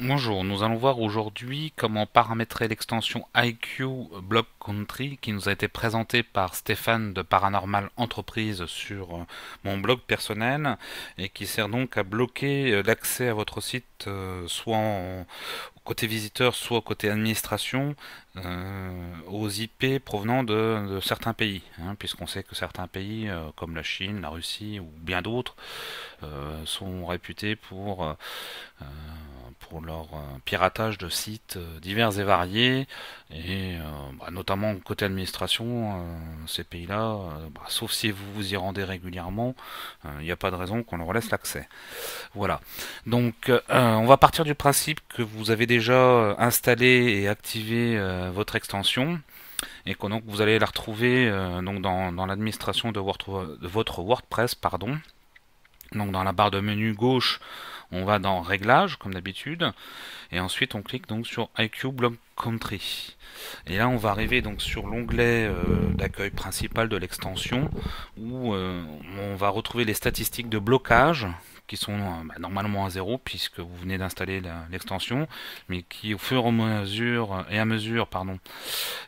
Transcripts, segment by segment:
Bonjour, nous allons voir aujourd'hui comment paramétrer l'extension IQ Block Country qui nous a été présentée par Stéphane de Paranormal Entreprise sur euh, mon blog personnel et qui sert donc à bloquer euh, l'accès à votre site euh, soit côté visiteur, soit côté administration, aux IP provenant de, certains pays, hein, puisqu'on sait que certains pays, comme la Chine, la Russie ou bien d'autres, sont réputés pour leur euh, piratage de sites euh, divers et variés, et euh, bah, notamment côté administration, ces pays-là, bah, sauf si vous vous y rendez régulièrement, il n'y a pas de raison qu'on leur laisse l'accès. Voilà. Donc on va partir du principe que vous avez déjà installé et activé votre extension et que donc vous allez la retrouver donc dans, l'administration de, de, votre WordPress, pardon. Donc dans la barre de menu gauche, on va dans Réglages, comme d'habitude, et ensuite on clique donc sur IQ Block Country. Et là, on va arriver donc sur l'onglet euh, d'accueil principal de l'extension, où euh, on va retrouver les statistiques de blocage qui sont euh, bah, normalement à zéro puisque vous venez d'installer l'extension, mais qui au fur et à mesure et à mesure pardon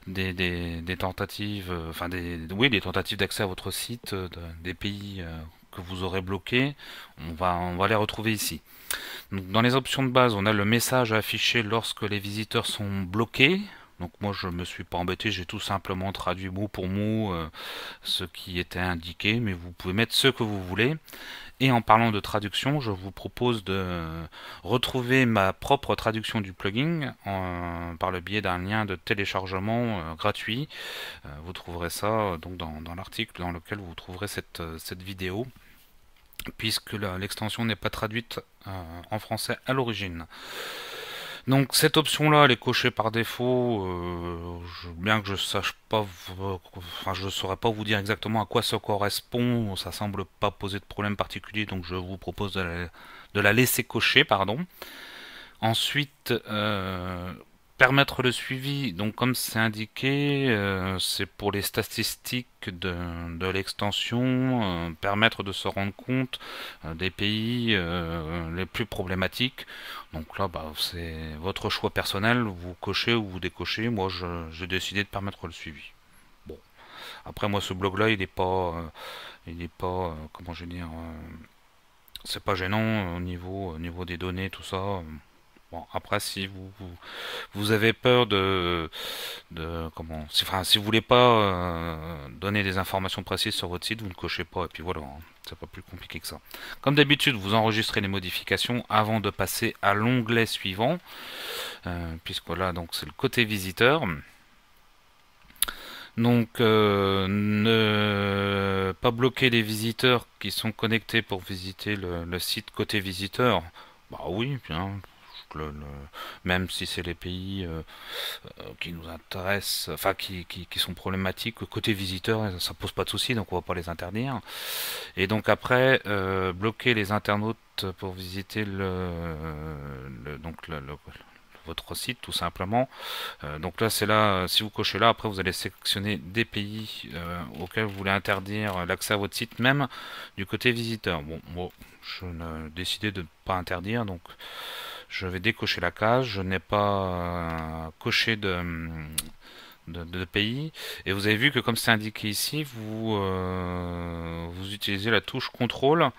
des, tentatives, enfin des tentatives d'accès à votre site des pays vous aurez bloqué on va, on va les retrouver ici. Donc, dans les options de base, on a le message affiché lorsque les visiteurs sont bloqués. Donc moi je me suis pas embêté, j'ai tout simplement traduit mot pour mot euh, ce qui était indiqué, mais vous pouvez mettre ce que vous voulez. Et en parlant de traduction, je vous propose de retrouver ma propre traduction du plugin par le biais d'un lien de téléchargement euh, gratuit. Euh, vous trouverez ça donc dans, dans l'article dans lequel vous trouverez cette, cette vidéo puisque l'extension n'est pas traduite euh, en français à l'origine. Donc cette option là elle est cochée par défaut, euh, bien que je sache pas, enfin je saurais pas vous dire exactement à quoi ça correspond, ça semble pas poser de problème particulier, donc je vous propose de la, laisser cocher, pardon. Ensuite, euh, permettre le suivi, donc comme c'est indiqué, euh, c'est pour les statistiques de, l'extension, euh, permettre de se rendre compte euh, des pays les plus problématiques. Donc là, bah, c'est votre choix personnel, vous cochez ou vous décochez. Moi, j'ai décidé de permettre le suivi. Bon, après moi, ce blog-là, il n'est pas, il n'est pas, comment je veux dire, c'est pas gênant au niveau, au niveau des données, tout ça. Bon, après, si vous, vous, avez peur de, de comment, si, enfin, si vous voulez pas euh, donner des informations précises sur votre site, vous ne cochez pas, et puis voilà, hein. c'est pas plus compliqué que ça. Comme d'habitude, vous enregistrez les modifications avant de passer à l'onglet suivant, euh, puisque là, donc, c'est le côté visiteur. Donc, euh, ne pas bloquer les visiteurs qui sont connectés pour visiter le, le site côté visiteur. Bah oui, bien même si c'est les pays euh, euh, qui nous intéressent, enfin qui, sont problématiques, côté visiteur hein, ça pose pas de soucis donc on va pas les interdire. Et donc après, euh, bloquer les internautes pour visiter le, donc votre site tout simplement donc là c'est là si vous cochez là après vous allez sélectionner des pays auxquels vous voulez interdire l'accès à votre site même du côté visiteur bon moi je ne décidé de ne pas interdire donc je vais décocher la case, je n'ai pas euh, coché de, pays. Et vous avez vu que comme c'est indiqué ici, vous, euh, vous utilisez la touche contrôle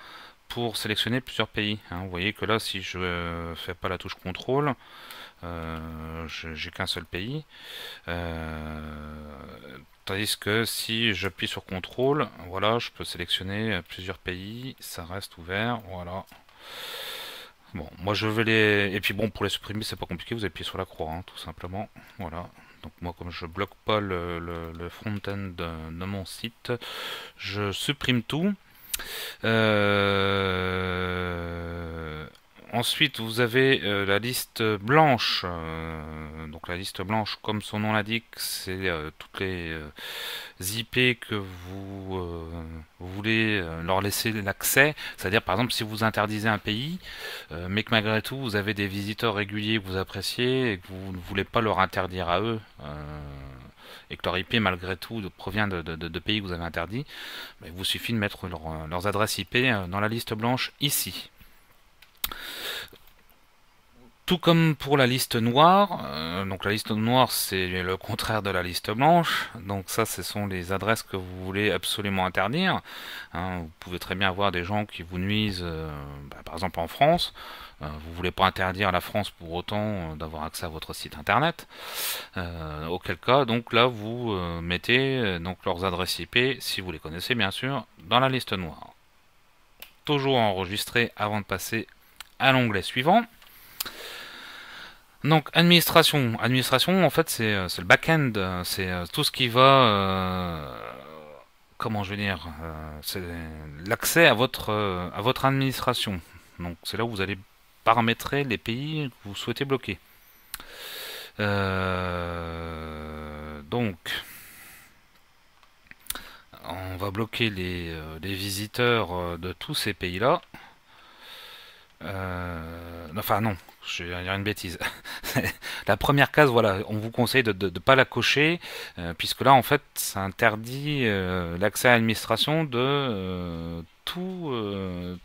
pour sélectionner plusieurs pays. Hein. vous voyez que là, si je euh, fais pas la touche contrôle, j'ai qu'un seul pays. tandis que si j'appuie sur contrôle, voilà, je peux sélectionner plusieurs pays. Ça reste ouvert. Voilà. Bon, moi je vais les... Et puis bon, pour les supprimer, c'est pas compliqué, vous appuyez sur la croix, hein, tout simplement. Voilà. Donc moi, comme je bloque pas le, le, front-end de, de, mon site, je supprime tout. Euh ensuite, vous avez euh, la liste blanche. Euh, donc la liste blanche, comme son nom l'indique, c'est euh, toutes les IP que vous, voulez leur laisser l'accès. C'est-à-dire, par exemple, si vous interdisez un pays, mais que malgré tout, vous avez des visiteurs réguliers que vous appréciez et que vous ne voulez pas leur interdire à eux et que leur IP malgré tout provient de, pays que vous avez interdit ben, il vous suffit de mettre leurs adresses IP dans la liste blanche ici. Tout comme pour la liste noire, euh, donc la liste noire c'est le contraire de la liste blanche, donc ça ce sont les adresses que vous voulez absolument interdire. Hein, vous pouvez très bien avoir des gens qui vous nuisent, euh, bah, par exemple en France, Vous euh, vous voulez pas interdire la France pour autant d'avoir accès à votre site internet, auquel cas donc là vous mettez donc leurs adresses IP, si vous les connaissez bien sûr, dans la liste noire. Toujours enregistré avant de passer à l'onglet suivant. Donc administration, administration en fait c'est euh, le back-end, euh, c'est euh, tout ce qui va, comment je veux dire, c'est l'accès à votre à votre administration. Donc c'est là où vous allez paramétrer les pays que vous souhaitez bloquer. donc on va bloquer les, les visiteurs de tous ces pays là. enfin non, je vais dire une bêtise. la première case, voilà, on vous conseille de ne pas la cocher, euh, puisque là, en fait, ça interdit euh, l'accès à l'administration de euh,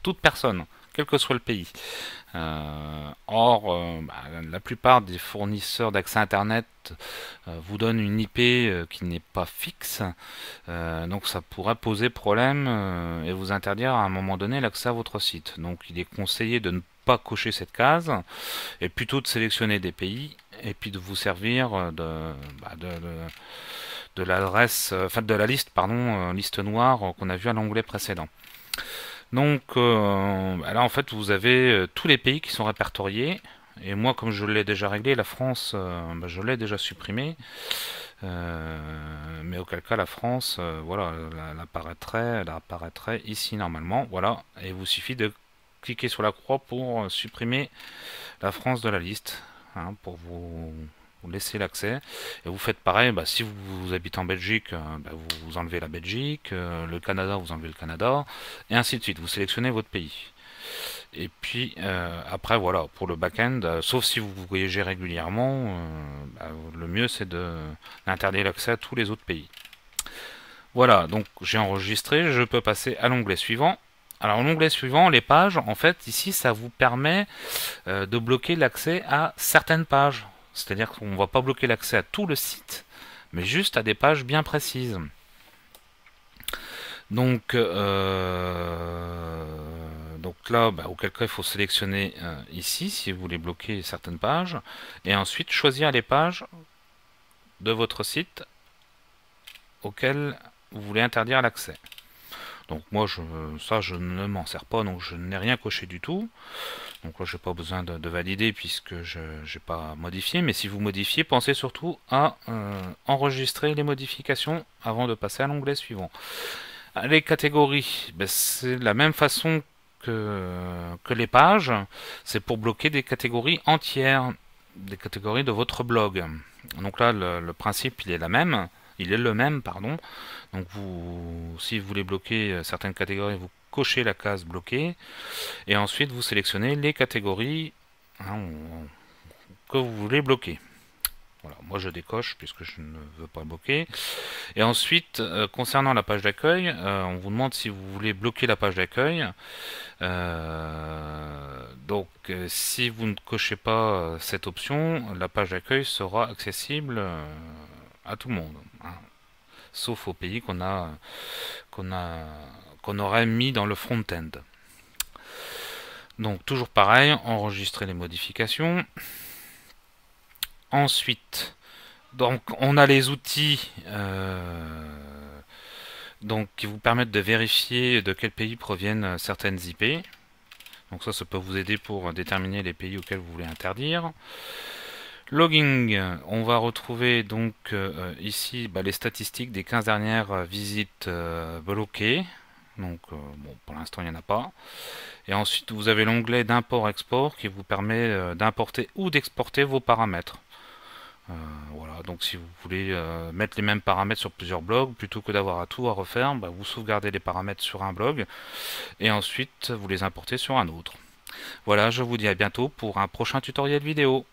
toute personne quel que soit le pays. Euh, or, euh, bah, la plupart des fournisseurs d'accès Internet euh, vous donnent une IP qui n'est pas fixe, donc ça pourrait poser problème et vous interdire à un moment donné l'accès à votre site. Donc il est conseillé de ne pas cocher cette case et plutôt de sélectionner des pays et puis de vous servir bah, de, l'adresse, enfin de la liste, pardon, liste noire qu'on a vue à l'onglet précédent. Donc euh, bah là en fait vous avez euh, tous les pays qui sont répertoriés. Et moi comme je l'ai déjà réglé, la France, euh, bah, je l'ai déjà supprimée. mais auquel cas la France, voilà, elle apparaîtrait, apparaîtrait ici normalement. Voilà, et il vous suffit de cliquer sur la croix pour supprimer la France de la liste. Hein, pour vous vous laissez l'accès et vous faites pareil bah, si vous, habitez en Belgique euh, bah, vous, enlevez la Belgique euh, le Canada vous enlevez le Canada et ainsi de suite vous sélectionnez votre pays et puis euh, après voilà pour le back-end sauf si vous voyagez régulièrement bah, le mieux c'est d'interdire l'accès à tous les autres pays voilà donc j'ai enregistré je peux passer à l'onglet suivant alors l'onglet suivant, les pages, en fait ici ça vous permet de bloquer l'accès à certaines pages. C'est-à-dire qu'on ne va pas bloquer l'accès à tout le site, mais juste à des pages bien précises. Donc, euh, donc là, bah, auquel cas il faut sélectionner euh, ici si vous voulez bloquer certaines pages, et ensuite choisir les pages de votre site auxquelles vous voulez interdire l'accès. Donc moi, ça, je ne m'en sers pas, donc je n'ai rien coché du tout. Donc là, je n'ai pas besoin de, valider puisque je n'ai pas modifié. Mais si vous modifiez, pensez surtout à euh, enregistrer les modifications avant de passer à l'onglet suivant. Ah, les catégories, ben, c'est la même façon que, les pages. C'est pour bloquer des catégories entières, des catégories de votre blog. Donc là, le, le principe, il est la même il est le même, pardon. Donc vous, si vous voulez bloquer euh, certaines catégories, vous cochez la case bloquer et ensuite vous sélectionnez les catégories hein, que vous voulez bloquer. Voilà, moi je décoche puisque je ne veux pas bloquer. Et ensuite, euh, concernant la page d'accueil, euh, on vous demande si vous voulez bloquer la page d'accueil. donc si vous ne cochez pas cette option, la page d'accueil sera accessible à tout le monde. Hein. Sauf au pays qu'on a qu'on a qu'on aurait mis dans le front-end. Donc toujours pareil, enregistrer les modifications. Ensuite, donc on a les outils euh, donc, qui vous permettent de vérifier de quel pays proviennent certaines IP. Donc ça, ça peut vous aider pour déterminer les pays auxquels vous voulez interdire. Logging, on va retrouver donc euh, ici bah, les statistiques des 15 dernières euh, visites euh, bloquées. Donc pour l'instant il n'y en a pas. Et ensuite vous avez l'onglet d'import-export qui vous permet d'importer ou d'exporter vos paramètres. voilà, donc si vous voulez mettre les mêmes paramètres sur plusieurs blogs, plutôt que d'avoir à tout à refaire, bah, vous sauvegardez les paramètres sur un blog et ensuite vous les importez sur un autre. Voilà, je vous dis à bientôt pour un prochain tutoriel vidéo.